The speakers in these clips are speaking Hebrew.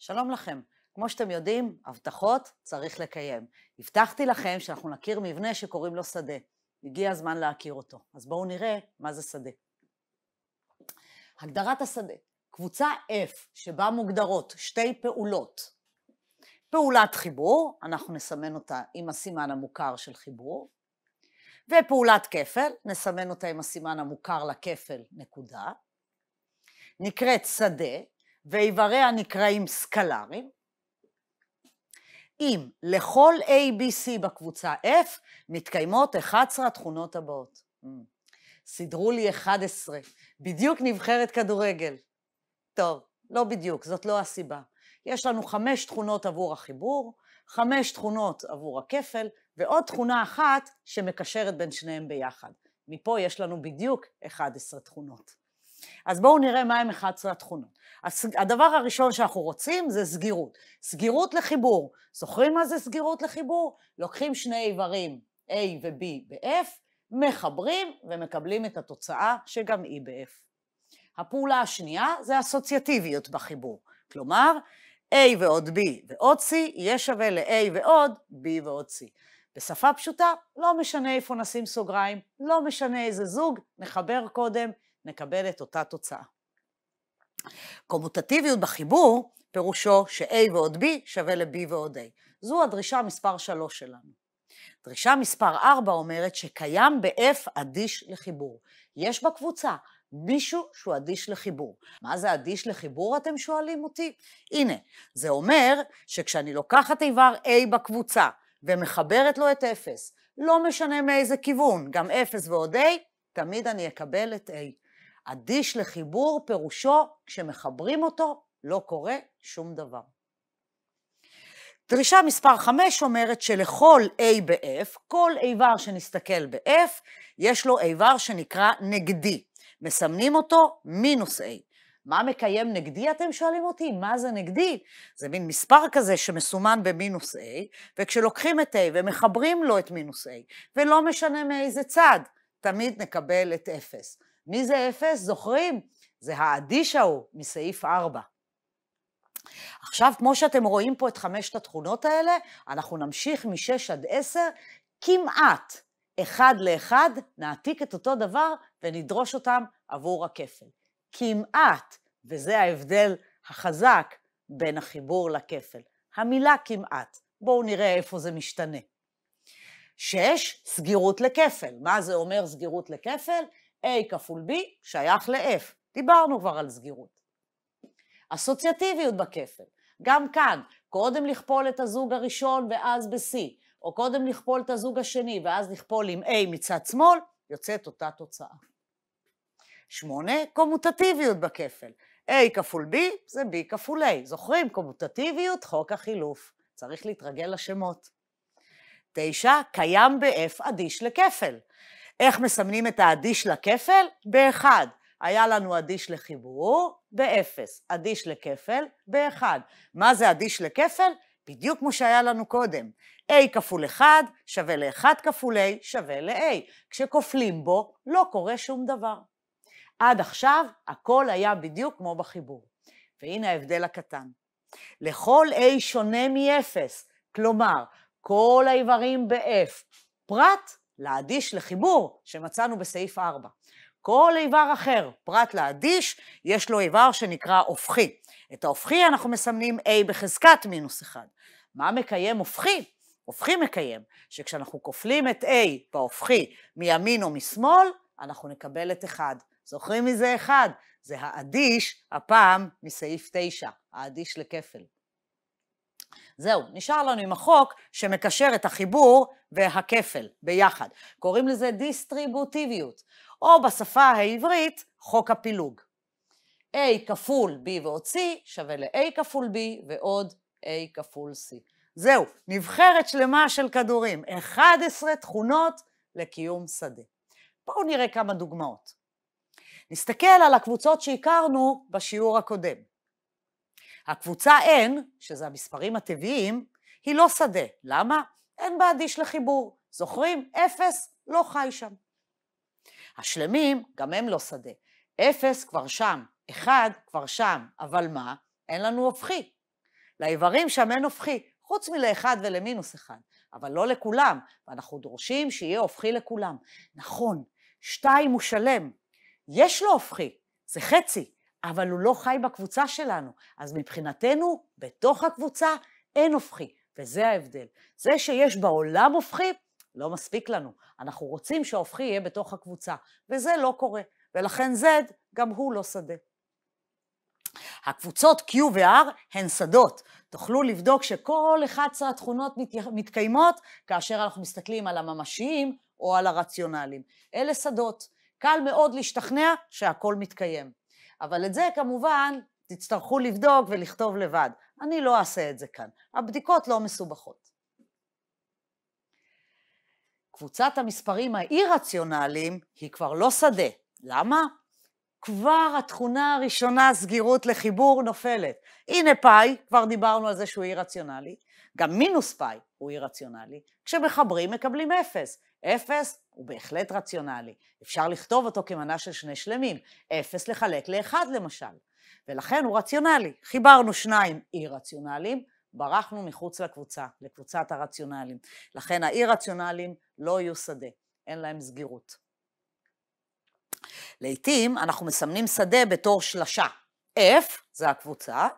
שלום לכם. כמו שאתם יודעים, הבטחות צריך לקיים. הבטחתי לכם שאנחנו נכיר מבנה שקוראים לו שדה. הגיע הזמן להכיר אותו. אז בואו נראה מה זה שדה. הגדרת השדה, קבוצה F שבה מוגדרות שתי פעולות. פעולת חיבור, אנחנו נסמן אותה עם הסימן המוכר של חיבור, ופעולת כפל, נסמן אותה עם הסימן המוכר לכפל, נקודה. נקראת שדה, ואיבריה נקראים סקלרים. אם לכל ABC בקבוצה F מתקיימות 11 התכונות הבאות. סידרו לי 11, בדיוק נבחרת כדורגל. טוב, לא בדיוק, זאת לא הסיבה. יש לנו חמש תכונות עבור החיבור, חמש תכונות עבור הכפל, ועוד תכונה אחת שמקשרת בין שניהם ביחד. מפה יש לנו בדיוק 11 תכונות. אז בואו נראה מהם 11 התכונות. הדבר הראשון שאנחנו רוצים זה סגירות. סגירות לחיבור. זוכרים מה זה סגירות לחיבור? לוקחים שני איברים A ו-B ב-F, מחברים ומקבלים את התוצאה שגם היא e ב-F. הפעולה השנייה זה אסוציאטיביות בחיבור. כלומר, A ועוד B ועוד C יהיה שווה ל-A ועוד B ועוד C. בשפה פשוטה, לא משנה איפה נשים סוגריים, לא משנה איזה זוג, נחבר קודם נקבל את אותה תוצאה. קומוטטיביות בחיבור פירושו ש-A ועוד B שווה ל-B ועוד A. זו הדרישה מספר 3 שלנו. דרישה מספר 4 אומרת שקיים ב-F אדיש לחיבור. יש בקבוצה מישהו שהוא אדיש לחיבור. מה זה אדיש לחיבור, אתם שואלים אותי? הנה, זה אומר שכשאני לוקחת איבר A בקבוצה ומחברת לו את 0, לא משנה מאיזה כיוון, גם 0 ועוד A, תמיד אני אקבל את A. אדיש לחיבור פירושו, כשמחברים אותו, לא קורה שום דבר. דרישה מספר 5 אומרת שלכל A ב-F, כל איבר שנסתכל ב-F, יש לו איבר שנקרא נגדי. מסמנים אותו מינוס A. מה מקיים נגדי, אתם שואלים אותי? מה זה נגדי? זה מין מספר כזה שמסומן במינוס A, וכשלוקחים את A ומחברים לו את מינוס A, ולא משנה מאיזה צד, תמיד נקבל את אפס. מי זה אפס? זוכרים? זה האדיש ההוא מסעיף 4. עכשיו, כמו שאתם רואים פה את חמשת התכונות האלה, אנחנו נמשיך משש עד עשר, כמעט אחד לאחד, נעתיק את אותו דבר ונדרוש אותם עבור הכפל. כמעט, וזה ההבדל החזק בין החיבור לכפל. המילה כמעט. בואו נראה איפה זה משתנה. שש, סגירות לכפל. מה זה אומר סגירות לכפל? A כפול B שייך ל-F. דיברנו כבר על סגירות. אסוציאטיביות בכפל. גם כאן, קודם לכפול את הזוג הראשון ואז ב-C, או קודם לכפול את הזוג השני ואז לכפול עם A מצד שמאל, יוצאת אותה תוצאה. שמונה, קומוטטיביות בכפל. A כפול B זה B כפול A. זוכרים? קומוטטיביות, חוק החילוף. צריך להתרגל לשמות. תשע, קיים ב-F אדיש לכפל. איך מסמנים את האדיש לכפל? באחד. היה לנו אדיש לחיבור באפס. אדיש לכפל באחד. מה זה אדיש לכפל? בדיוק כמו שהיה לנו קודם. a כפול 1 שווה ל-1 כפול a שווה ל-a. כשכופלים בו לא קורה שום דבר. עד עכשיו הכל היה בדיוק כמו בחיבור. והנה ההבדל הקטן. לכל a שונה מ-0, כלומר, כל האיברים ב-F, פרט לאדיש לחיבור שמצאנו בסעיף 4. כל איבר אחר, פרט לאדיש, יש לו איבר שנקרא הופכי. את ההופכי אנחנו מסמנים A בחזקת מינוס 1. מה מקיים הופכי? הופכי מקיים שכשאנחנו כופלים את A בהופכי מימין או משמאל, אנחנו נקבל את 1. זוכרים מזה 1? זה האדיש, הפעם מסעיף 9, האדיש לכפל. זהו, נשאר לנו עם החוק שמקשר את החיבור והכפל ביחד. קוראים לזה דיסטריבוטיביות, או בשפה העברית, חוק הפילוג. A כפול B ועוד C שווה ל-A כפול B ועוד A כפול C. זהו, נבחרת שלמה של כדורים, 11 תכונות לקיום שדה. בואו נראה כמה דוגמאות. נסתכל על הקבוצות שהכרנו בשיעור הקודם. הקבוצה N, שזה המספרים הטבעיים, היא לא שדה. למה? אין בה אדיש לחיבור. זוכרים? אפס לא חי שם. השלמים, גם הם לא שדה. אפס כבר שם, אחד כבר שם, אבל מה? אין לנו הופכי. לאיברים שם אין הופכי, חוץ מלאחד ולמינוס אחד, אבל לא לכולם, ואנחנו דורשים שיהיה הופכי לכולם. נכון, שתיים הוא שלם, יש לו הופכי, זה חצי, אבל הוא לא חי בקבוצה שלנו. אז מבחינתנו, בתוך הקבוצה אין הופכי, וזה ההבדל. זה שיש בעולם הופכי, לא מספיק לנו. אנחנו רוצים שההופכי יהיה בתוך הקבוצה, וזה לא קורה. ולכן Z, גם הוא לא שדה. הקבוצות Q ו-R הן שדות. תוכלו לבדוק שכל 11 התכונות מתקיימות כאשר אנחנו מסתכלים על הממשיים או על הרציונליים. אלה שדות. קל מאוד להשתכנע שהכל מתקיים. אבל את זה כמובן תצטרכו לבדוק ולכתוב לבד. אני לא אעשה את זה כאן. הבדיקות לא מסובכות. קבוצת המספרים האי-רציונליים היא כבר לא שדה. למה? כבר התכונה הראשונה, סגירות לחיבור, נופלת. הנה פאי, כבר דיברנו על זה שהוא אי-רציונלי, גם מינוס פאי, הוא אי-רציונלי, כשמחברים מקבלים אפס. אפס הוא בהחלט רציונלי, אפשר לכתוב אותו כמנה של שני שלמים, אפס לחלק לאחד למשל, ולכן הוא רציונלי. חיברנו שניים אי-רציונליים, ברחנו מחוץ לקבוצה, לקבוצת הרציונליים. לכן האי-רציונליים לא יהיו שדה, אין להם סגירות. לעתים אנחנו מסמנים שדה בתור שלשה. F זה הקבוצה,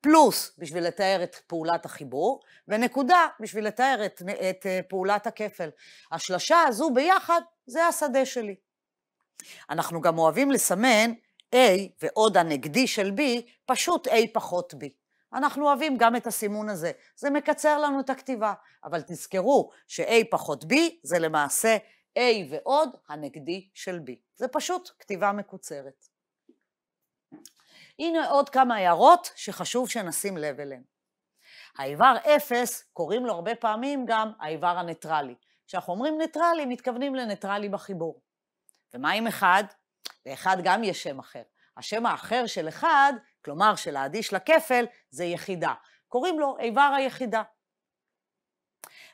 פלוס בשביל לתאר את פעולת החיבור, ונקודה בשביל לתאר את, את אה, פעולת הכפל. השלשה הזו ביחד זה השדה שלי. אנחנו גם אוהבים לסמן A ועוד הנגדי של B, פשוט A פחות B. אנחנו אוהבים גם את הסימון הזה, זה מקצר לנו את הכתיבה, אבל תזכרו ש-A פחות B זה למעשה A ועוד הנגדי של B. זה פשוט כתיבה מקוצרת. הנה עוד כמה הערות שחשוב שנשים לב אליהן. האיבר אפס, קוראים לו הרבה פעמים גם האיבר הניטרלי. כשאנחנו אומרים ניטרלי, מתכוונים לניטרלי בחיבור. ומה עם אחד? לאחד גם יש שם אחר. השם האחר של אחד, כלומר של האדיש לכפל, זה יחידה. קוראים לו איבר היחידה.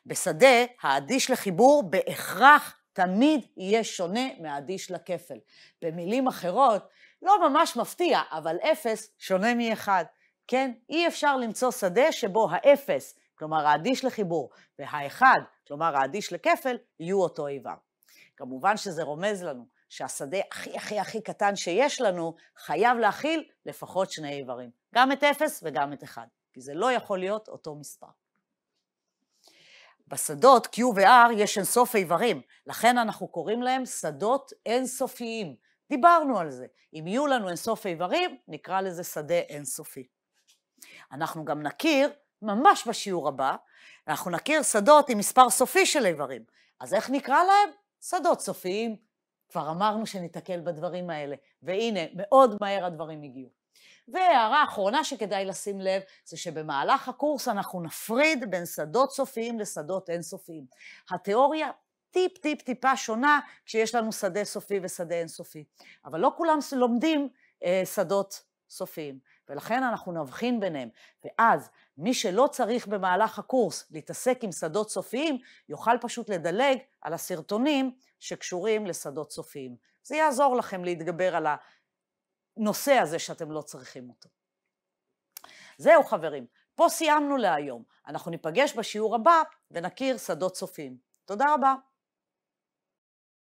בשדה, האדיש לחיבור בהכרח תמיד יהיה שונה מהאדיש לכפל. במילים אחרות, לא ממש מפתיע, אבל אפס שונה מאחד. כן, אי אפשר למצוא שדה שבו האפס, כלומר האדיש לחיבור, והאחד, כלומר האדיש לכפל, יהיו אותו איבר. כמובן שזה רומז לנו שהשדה הכי הכי הכי קטן שיש לנו, חייב להכיל לפחות שני איברים, גם את אפס וגם את אחד, כי זה לא יכול להיות אותו מספר. בשדות Q ו-R יש אינסוף איברים, לכן אנחנו קוראים להם שדות אינסופיים, דיברנו על זה. אם יהיו לנו אינסוף איברים, נקרא לזה שדה אינסופי. אנחנו גם נכיר, ממש בשיעור הבא, אנחנו נכיר שדות עם מספר סופי של איברים. אז איך נקרא להם? שדות סופיים. כבר אמרנו שניתקל בדברים האלה, והנה, מאוד מהר הדברים הגיעו. והערה אחרונה שכדאי לשים לב, זה שבמהלך הקורס אנחנו נפריד בין שדות סופיים לשדות אינסופיים. התיאוריה טיפ-טיפ-טיפה שונה כשיש לנו שדה סופי ושדה אינסופי. אבל לא כולם לומדים אה, שדות סופיים, ולכן אנחנו נבחין ביניהם. ואז מי שלא צריך במהלך הקורס להתעסק עם שדות סופיים, יוכל פשוט לדלג על הסרטונים שקשורים לשדות סופיים. זה יעזור לכם להתגבר על הנושא הזה שאתם לא צריכים אותו. זהו חברים, פה סיימנו להיום. אנחנו ניפגש בשיעור הבא ונכיר שדות סופיים. תודה רבה.